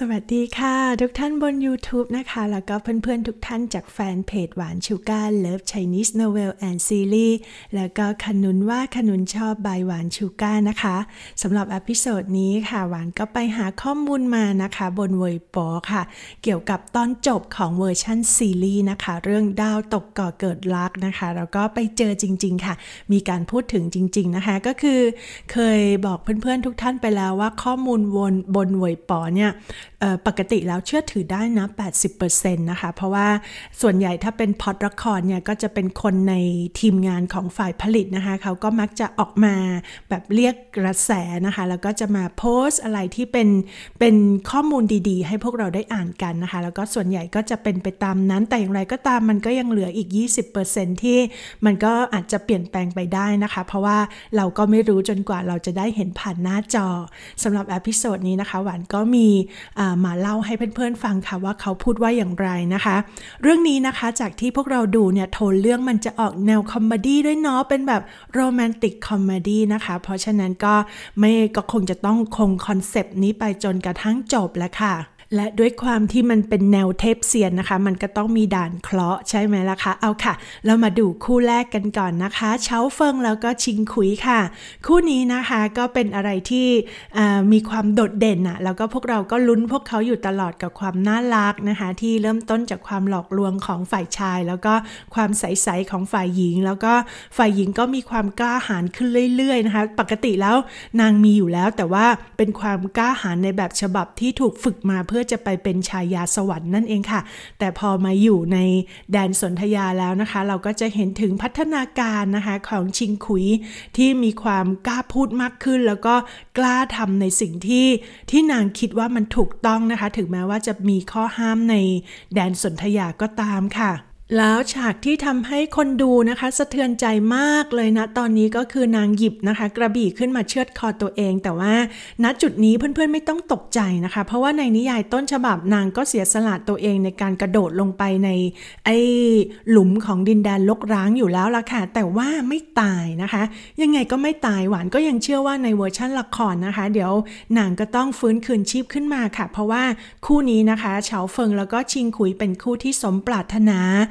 สวัสดีค่ะ ทุกท่านบน YouTube นะคะ แล้วก็เพื่อนๆ ทุกท่านจากแฟนเพจหวานชูการเลิฟไชนีสโนเวลแอนด์ซีรีส์แล้วก็ขนุนว่าขนุนชอบบายหวานชูการนะคะสำหรับอพิโซดนี้ค่ะหวานก็ไปหาข้อมูลมานะคะ บนเว็บปอค่ะ เกี่ยวกับตอนจบของเวอร์ชั่นซีรีส์นะคะ เรื่องดาวตกก่อเกิดรักนะคะ แล้วก็ไปเจอจริง ๆค่ะ มีการพูดถึงจริง ๆนะคะก็คือเคยบอกเพื่อน ๆ ทุกท่านไปแล้วว่าข้อมูลวนบนเว็บปอเนี่ยปกติแล้วเชื่อถือได้นะ80%นะคะ เพราะว่าส่วนใหญ่ถ้าเป็นพอดละครเนี่ยก็จะเป็นคนในทีมงานของฝ่ายผลิตนะคะเขาก็มักจะออกมาแบบเรียกกระแสนะคะ แล้วก็จะมาโพสต์อะไรที่เป็นเป็นข้อมูลดีๆ ให้พวกเราได้อ่านกันนะคะ แล้วก็ส่วนใหญ่ก็จะเป็นไปตามนั้น แต่อย่างไรก็ตามมันก็ยังเหลืออีก 20%ที่มันก็อาจจะเปลี่ยนแปลงไปได้นะคะ เพราะว่าเราก็ไม่รู้จนกว่าเราจะได้เห็นผ่านหน้าจอสำหรับอพิโซดนี้นะคะหวานก็มีมาเล่าให้เพื่อนๆ ฟังค่ะว่าเขาพูดว่าอย่างไรนะคะ เรื่องนี้นะคะจากที่พวกเราดูเนี่ยโทนเรื่องมันจะออกแนวคอมเมดี้ด้วยเนาะเป็นแบบโรแมนติกคอมเมดี้นะคะ เพราะฉะนั้นก็ไม่ก็คงจะต้องคงคอนเซปต์นี้ไปจนกระทั่งจบแล้วค่ะและด้วยความที่มันเป็นแนวเทปเสียนนะคะ มันก็ต้องมีด่านเคราะห์ใช่ไหมล่ะคะเอาค่ะเรามาดูคู่แรกกันก่อนนะคะ เช้าเฟิงแล้วก็ชิงคุยค่ะ คู่นี้นะคะก็เป็นอะไรที่มีความโดดเด่นอะแล้วก็พวกเราก็ลุ้นพวกเขาอยู่ตลอดกับความน่ารักนะคะที่เริ่มต้นจากความหลอกลวงของฝ่ายชาย แล้วก็ความใสๆของฝ่ายหญิง แล้วก็ฝ่ายหญิงก็มีความกล้าหาญขึ้นเรื่อย ๆนะคะ ปกติแล้วนางมีอยู่แล้วแต่ว่าเป็นความกล้าหาญในแบบฉบับที่ถูกฝึกมาเพื่อพื่อจะไปเป็นชายาสวรรค์นั่นเองค่ะ แต่พอมาอยู่ในแดนสนธยาแล้วนะคะ เราก็จะเห็นถึงพัฒนาการนะคะของชิงคุยที่มีความกล้าพูดมากขึ้น แล้วก็กล้าทำในสิ่งที่ที่นางคิดว่ามันถูกต้องนะคะ ถึงแม้ว่าจะมีข้อห้ามในแดนสนธยาก็ตามค่ะแล้วฉากที่ทำให้คนดูนะคะ สะเทือนใจมากเลยนะตอนนี้ก็คือนางหยิบนะคะ กระบี่ขึ้นมาเชือดคอตัวเอง แต่ว่าณจุดนี้เพื่อนๆไม่ต้องตกใจนะคะ เพราะว่าในนิยายต้นฉบับนางก็เสียสละตัวเองในการกระโดดลงไปในไอ้หลุมของดินแดนลกร้างอยู่แล้วล่ะค่ะแต่ว่าไม่ตายนะคะ ยังไงก็ไม่ตายหวานก็ยังเชื่อว่าในเวอร์ชั่นละครนะคะ เดี๋ยวนางก็ต้องฟื้นคืนชีพขึ้นมาค่ะ เพราะว่าคู่นี้นะคะ เฉาเฟิงแล้วก็ชิงขุยเป็นคู่ที่สมปรารถนา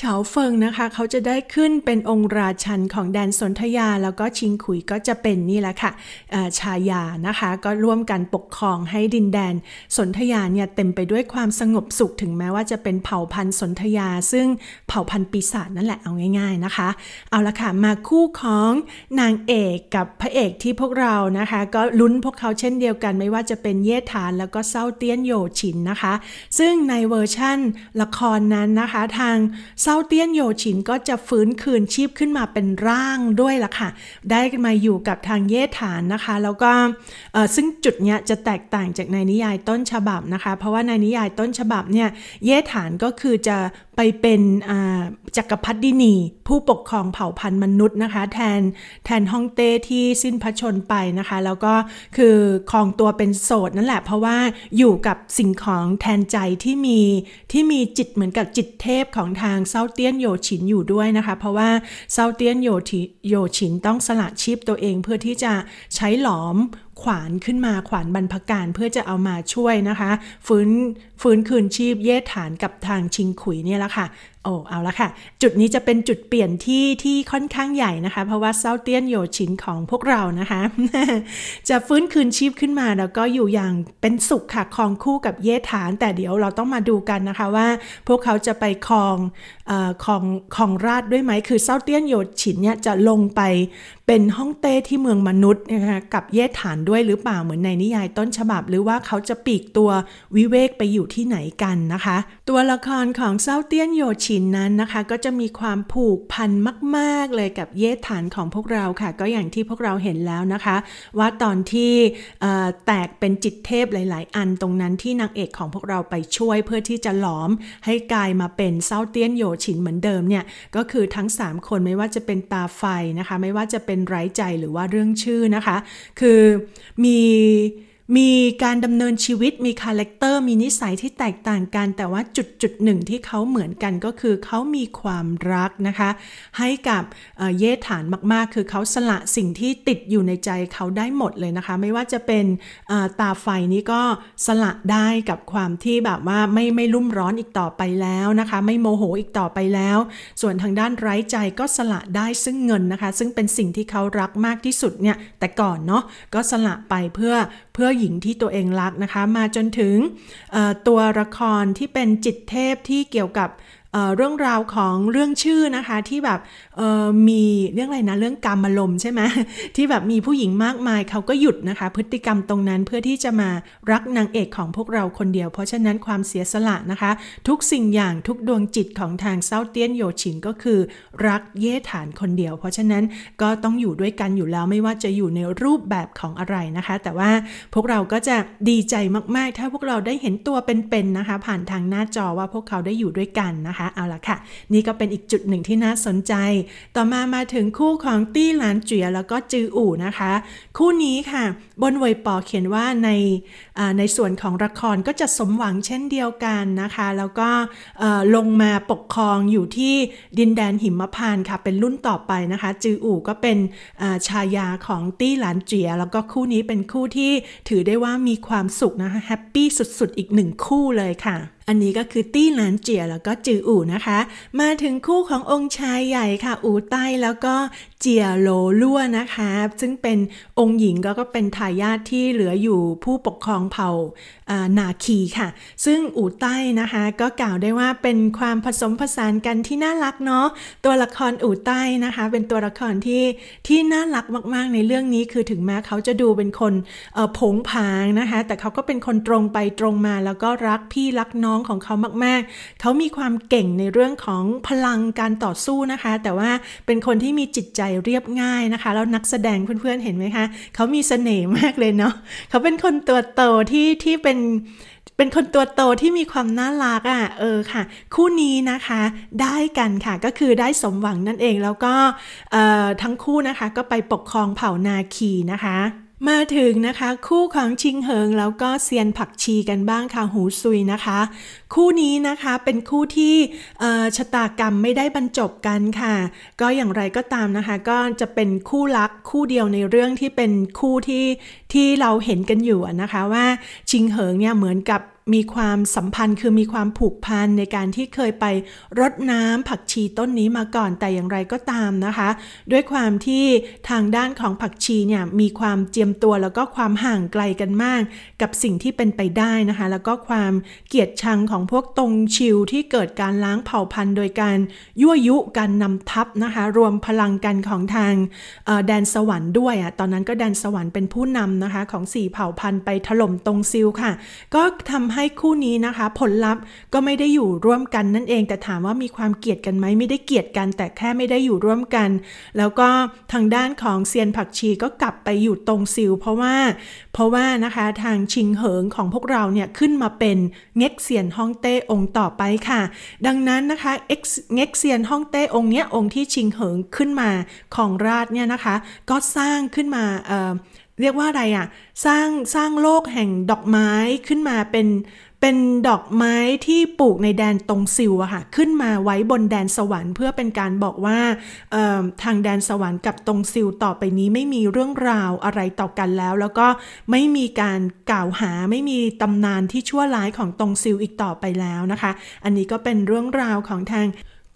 เฉาเฟิง นะคะเขาจะได้ขึ้นเป็นองค์ราชันของแดนสนธยาแล้วก็ชิงขุยก็จะเป็นนี่แหละค่ะชายานะคะก็ร่วมกันปกครองให้ดินแดนสนธยาเนี่ยเต็มไปด้วยความสงบสุขถึงแม้ว่าจะเป็นเผ่าพันธุ์สนธยา ซึ่งเผ่าพันธุ์ปีศาจนั่นแหละเอาง่ายๆนะคะเอาละค่ะ มาคู่ของนางเอกกับพระเอกที่พวกเรานะคะก็ลุ้นพวกเขาเช่นเดียวกันไม่ว่าจะเป็นเย่ฐานแล้วก็เซาเตี้ยนโยชินนะคะ ซึ่งในเวอร์ชั่นละครนั้นนะคะทางซาเตี้ยนโยชินก็จะฟื้นคืนชีพขึ้นมาเป็นร่างด้วยล่ะค่ะได้มาอยู่กับทางเยธฐานนะคะ แล้วก็ซึ่งจุดเนี้ยจะแตกต่างจากในนิยายต้นฉบับนะคะ เพราะว่าในนิยายต้นฉบับเนี่ยเยธฐานก็คือจะไปเป็นจักรพรรดินี ผู้ปกครองเผ่าพันธุ์มนุษย์นะคะ แทนแทนฮ่องเต้ที่สิ้นพระชนไปนะคะ แล้วก็คือครองตัวเป็นโสดนั่นแหละเพราะว่าอยู่กับสิ่งของแทนใจที่มีที่มีจิตเหมือนกับจิตเทพของทางซาเตี้ยนโยฉินอยู่ด้วยนะคะ เพราะว่าเซาเตี้ยนโยทิโยฉินต้องสละชีพตัวเองเพื่อที่จะใช้หลอมขวานขึ้นมาขวานบรรพการเพื่อจะเอามาช่วยนะคะ ฟื้นฟื้นคืนชีพเย่ฐานกับทางชิงขุยเนี่ยแหละค่ะโอ้เอาละค่ะ จุดนี้จะเป็นจุดเปลี่ยนที่ที่ค่อนข้างใหญ่นะคะเพราะว่าเซาเตียนโยชินของพวกเรานะคะ จะฟื้นคืนชีพขึ้นมา แล้วก็อยู่อย่างเป็นสุขค่ะครองคู่กับเยฐาน แต่เดี๋ยวเราต้องมาดูกันนะคะว่าพวกเขาจะไปครองอของของ ราชด้วยไหมคือเซาเตียนโยชินเนี่ยจะลงไปเป็นห้องเต้ที่เมืองมนุษย์นะคะกับเย่ฐานด้วยหรือเปล่าเหมือนในนิยายต้นฉบับ หรือว่าเขาจะปีกตัววิเวกไปอยู่ที่ไหนกันนะคะ ตัวละครของเซาเตียนโยชินนั้นนะคะ ก็จะมีความผูกพันมากๆเลยกับเย่ฐานของพวกเราค่ะ ก็อย่างที่พวกเราเห็นแล้วนะคะ ว่าตอนที่แตกเป็นจิตเทพหลายๆอันตรงนั้นที่นางเอกของพวกเราไปช่วยเพื่อที่จะหลอมให้กลายมาเป็นเซาเตียนโยชินเหมือนเดิมเนี่ยก็คือทั้ง 3 คนไม่ว่าจะเป็นตาไฟนะคะไม่ว่าจะเป็น็นไร้ใจหรือว่าเรื่องชื่อนะคะ คือมีมีการดำเนินชีวิตมีคาแรคเตอร์มีนิสัยที่แตกต่างกัน แต่ว่าจุดจุดหนึ่งที่เขาเหมือนกันก็คือเขามีความรักนะคะ ให้กับเย่ฐานมาก ๆ คือเขาสละสิ่งที่ติดอยู่ในใจเขาได้หมดเลยนะคะ ไม่ว่าจะเป็นตาไฟนี้ก็สละได้กับความที่แบบว่าไม่ไม่รุ่มร้อนอีกต่อไปแล้วนะคะ ไม่โมโหอีกต่อไปแล้ว ส่วนทางด้านไร้ใจก็สละได้ซึ่งเงินนะคะ ซึ่งเป็นสิ่งที่เขารักมากที่สุดเนี่ยแต่ก่อนเนาะก็สละไปเพื่อเพื่อหญิงที่ตัวเองรักนะคะมาจนถึงตัวละครที่เป็นจิตเทพที่เกี่ยวกับเรื่องราวของเรื่องชื่อนะคะที่แบบมีเรื่องอะไรนะเรื่องกรรมลมใช่ไหมที่แบบมีผู้หญิงมากมายเขาก็หยุดนะคะพฤติกรรมตรงนั้นเพื่อที่จะมารักนางเอกของพวกเราคนเดียว เพราะฉะนั้นความเสียสละนะคะ ทุกสิ่งอย่างทุกดวงจิตของทางเซาเตียนโยชินก็คือรักเย่ฐานคนเดียว เพราะฉะนั้นก็ต้องอยู่ด้วยกันอยู่แล้วไม่ว่าจะอยู่ในรูปแบบของอะไรนะคะ แต่ว่าพวกเราก็จะดีใจมากๆถ้าพวกเราได้เห็นตัวเป็นๆนะคะ ผ่านทางหน้าจอว่าพวกเขาได้อยู่ด้วยกันนะคะคะเอาละค่ะ นี่ก็เป็นอีกจุดหนึ่งที่น่าสนใจ ต่อมามาถึงคู่ของตี้หลานเจียแล้วก็ จืออู่นะคะ คู่นี้ค่ะ บนเวยปอเขียนว่าในในส่วนของละครก็จะสมหวังเช่นเดียวกันนะคะ แล้วก็ลงมาปกครองอยู่ที่ดินแดนหิมพานต์ค่ะ เป็นรุ่นต่อไปนะคะ จืออู่ก็เป็นชายาของตี้หลานเจียแล้วก็คู่นี้เป็นคู่ที่ถือได้ว่ามีความสุขนะคะแฮปปี้สุดๆอีกหนึ่งคู่เลยค่ะอันนี้ก็คือตี้หลานเจี๋ยแล้วก็จืออู่นะคะ มาถึงคู่ขององค์ชายใหญ่ค่ะ อู่ใต้แล้วก็เจียโลลั่วนะคะ ซึ่งเป็นองค์หญิงก็ก็เป็นทายาทที่เหลืออยู่ผู้ปกครองเผ่านาคีค่ะ ซึ่งอู่ใต้นะคะก็กล่าวได้ว่าเป็นความผสมผสานกันที่น่ารักเนาะ ตัวละครอู่ใต้นะคะเป็นตัวละครที่ที่น่ารักมาก ๆในเรื่องนี้คือถึงแม้เขาจะดูเป็นคนผงผางนะคะแต่เขาก็เป็นคนตรงไปตรงมาแล้วก็รักพี่รักน้องของเขามากๆ เขามีความเก่งในเรื่องของพลังการต่อสู้นะคะ แต่ว่าเป็นคนที่มีจิตใจเรียบง่ายนะคะแล้วนักแสดงเพื่อนๆเห็นไหมคะเขามีเสน่ห์มากเลยเนาะเขาเป็นคนตัวโตที่ที่เป็นเป็นคนตัวโตที่มีความน่ารักอะ่ะเออค่ะ คู่นี้นะคะ ได้กันค่ะก็คือได้สมหวังนั่นเองแล้วก็ทั้งคู่นะคะก็ไปปกครองเผ่านาคีนะคะมาถึงนะคะคู่ของชิงเหิงแล้วก็เซียนผักชีกันบ้างค่ะหูซุยนะคะ คู่นี้นะคะเป็นคู่ที่ชะตากรรมไม่ได้บรรจบกันค่ะ ก็อย่างไรก็ตามนะคะก็จะเป็นคู่รักคู่เดียวในเรื่องที่เป็นคู่ที่ ที่เราเห็นกันอยู่นะคะ ว่าชิงเหิงเนี่ยเหมือนกับมีความสัมพันธ์คือมีความผูกพันในการที่เคยไปรดน้ำผักชีต้นนี้มาก่อนแต่อย่างไรก็ตามนะคะ ด้วยความที่ทางด้านของผักชีเนี่ยมีความเจียมตัวแล้วก็ความห่างไกลกันมากกับสิ่งที่เป็นไปได้นะคะแล้วก็ความเกียดชังของพวกตรงชิวที่เกิดการล้างเผ่าพันธุ์ โดยการยั่วยุการนำทัพนะคะรวมพลังกันของทางแดนสวรรค์ด้วยอะ่ะตอนนั้นก็แดนสวรรค์เป็นผู้นำนะคะของสี่เผ่าพันธุ์ไปถล่มตรงซิลค่ะก็ทำใให้คู่นี้นะคะผลลัพธ์ก็ไม่ได้อยู่ร่วมกันนั่นเอง แต่ถามว่ามีความเกลียดกันไหมไม่ได้เกลียดกันแต่แค่ไม่ได้อยู่ร่วมกัน แล้วก็ทางด้านของเซียนผักชีก็กลับไปอยู่ตรงซิลเพราะว่าเพราะว่านะคะทางชิงเหิงของพวกเราเนี่ยขึ้นมาเป็นเง็กเซียนฮ่องเต้องค์ต่อไปค่ะ ดังนั้นนะคะเง็กเซียนฮ่องเต้องค์เนี้ยองค์ที่ชิงเหิงขึ้นมาของราชเนี่ยนะคะ ก็สร้างขึ้นมาเรียกว่าอะไรอะ่ะสร้างสร้างโลกแห่งดอกไม้ขึ้นมาเป็นเป็นดอกไม้ที่ปลูกในแดนตรงซิวอะค่ะขึ้นมาไว้บนแดนสวรรค์ เพื่อเป็นการบอกว่าทางแดนสวรรค์กับตรงซิวต่อไปนี้ ไม่มีเรื่องราวอะไรต่อกันแล้ว แล้วก็ไม่มีการกล่าวหาไม่มีตำนานที่ชั่วร้ายของตรงซิวอีกต่อไปแล้วนะคะ อันนี้ก็เป็นเรื่องราวของทาง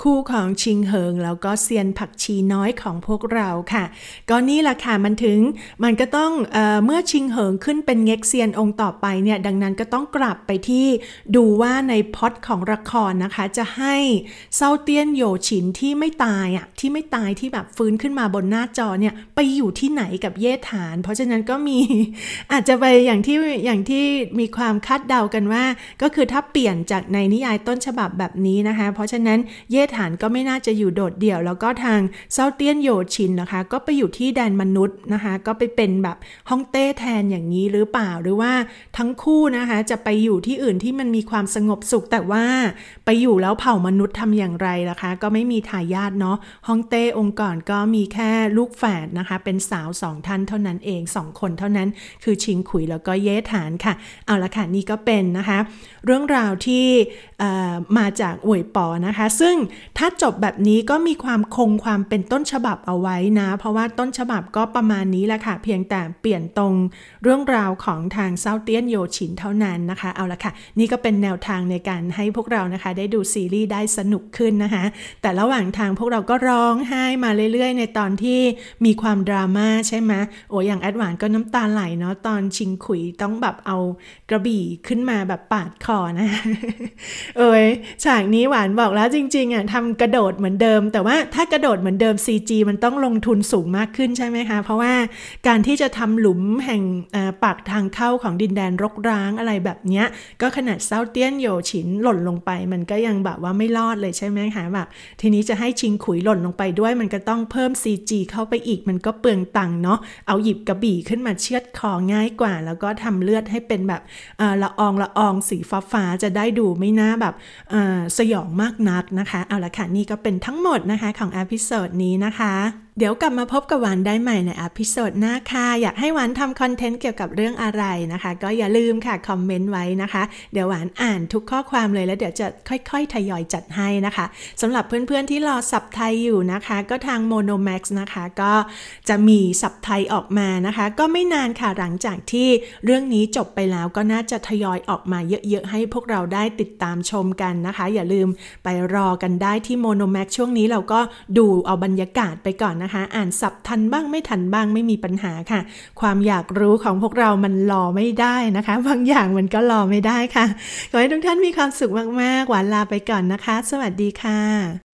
คู่ของชิงเฮิงแล้วก็เซียนผักชีน้อยของพวกเราค่ะก็นี่แหละค่ะมันถึงมันก็ต้องเออเมื่อชิงเหิงขึ้นเป็นเง็กเซียนองค์ต่อไปเนี่ยดังนั้นก็ต้องกลับไปที่ดูว่าในพอดของละครนะคะจะให้เซาเตียนโยฉินที่ไม่ตายอ่ะที่ไม่ตายที่แบบฟื้นขึ้นมาบนหน้าจอเนี่ยไปอยู่ที่ไหนกับเย่ฐาน เพราะฉะนั้นก็มีอาจจะไปอย่างที่อย่างที่มีความคาดเดากันว่า ก็คือถ้าเปลี่ยนจากในนิยายต้นฉบับแบบนี้นะคะเพราะฉะนั้นเย่ฐานก็ไม่น่าจะอยู่โดดเดี่ยว แล้วก็ทางเซาเตียนโยชินนะคะ ก็ไปอยู่ที่แดนมนุษย์นะคะก็ไปเป็นแบบฮ่องเต้แทนอย่างนี้หรือเปล่าหรือว่าทั้งคู่นะคะจะไปอยู่ที่อื่นที่มันมีความสงบสุข แต่ว่าไปอยู่แล้วเผ่ามนุษย์ทำอย่างไรนะคะก็ไม่มีทายาทเนาะฮ่องเต้องค์ก่อนก็มีแค่ลูกแฝดนะคะเป็นสาวสองท่าน เท่านั้นเองสองคน เท่านั้นคือชิงขุยแล้วก็เย่ฐานค่ะ เอาละค่ะนี่ก็เป็นนะคะ เรื่องราวที่มาจากอวยปอนะคะ ซึ่งถ้าจบแบบนี้ก็มีความคงความเป็นต้นฉบับเอาไว้นะ เพราะว่าต้นฉบับก็ประมาณนี้แหละค่ะ เพียงแต่เปลี่ยนตรงเรื่องราวของทางเซาเตียนโยชินเท่านั้นนะคะ เอาละค่ะ นี่ก็เป็นแนวทางในการให้พวกเรานะคะ ได้ดูซีรีส์ได้สนุกขึ้นนะคะแต่ระหว่างทางพวกเราก็ร้องไห้มาเรื่อยๆในตอนที่มีความดราม่าใช่ไหมโอ้ยอย่างแอดหวานก็น้ำตาไหลเนาะตอนชิงขุยต้องแบบเอากระบี่ขึ้นมาแบบปาดคอนะ เอ้ยฉากนี้หวานบอกแล้วจริงๆอ่ะากทำกระโดดเหมือนเดิม แต่ว่าถ้ากระโดดเหมือนเดิม CG มันต้องลงทุนสูงมากขึ้นใช่ไหมคะ เพราะว่าการที่จะทำหลุมแห่งปากทางเข้าของดินแดนรกร้างอะไรแบบนี้ก็ขนาดเซาเตี้ยนโยฉินหล่นลงไปมันก็ยังแบบว่าไม่รอดเลยใช่ไหมคะแบบทีนี้จะให้ชิงขุยหล่นลงไปด้วยมันก็ต้องเพิ่ม CG เข้าไปอีกมันก็เปลืองตังค์เนาะเอาหยิบกระบี่ขึ้นมาเชือดคอง่ายกว่า แล้วก็ทำเลือดให้เป็นแบบละอองละอองสีฟ้าฟ้าจะได้ดูไม่น่าแบบสยองมากนักนะคะเอาละค่ะนี่ก็เป็นทั้งหมดนะคะของอพิโซดนี้นะคะเดี๋ยวกลับมาพบกับหวานได้ใหม่ในอพิโซดหน้าค่ะอยากให้หวานทำคอนเทนต์เกี่ยวกับเรื่องอะไรนะคะ ก็อย่าลืมค่ะคอมเมนต์ไว้นะคะเดี๋ยวหวานอ่านทุกข้อความเลยแล้วเดี๋ยวจะค่อยๆทยอยจัดให้นะคะสำหรับเพื่อนๆที่รอสับไทยอยู่นะคะ ก็ทาง Monomax นะคะก็จะมีสับไทยออกมานะคะ ก็ไม่นานค่ะหลังจากที่เรื่องนี้จบไปแล้วก็น่าจะทยอยออกมาเยอะๆให้พวกเราได้ติดตามชมกันนะคะ อย่าลืมไปรอกันได้ที่ Monomax ช่วงนี้เราก็ดูเอาบรรยากาศไปก่อนนะคะอ่านสับทันบ้างไม่ทันบ้างไม่มีปัญหาค่ะ ความอยากรู้ของพวกเรามันรอไม่ได้นะคะ บางอย่างมันก็รอไม่ได้ค่ะ ขอให้ทุกท่านมีความสุขมากๆ หวานลาไปก่อนนะคะ สวัสดีค่ะ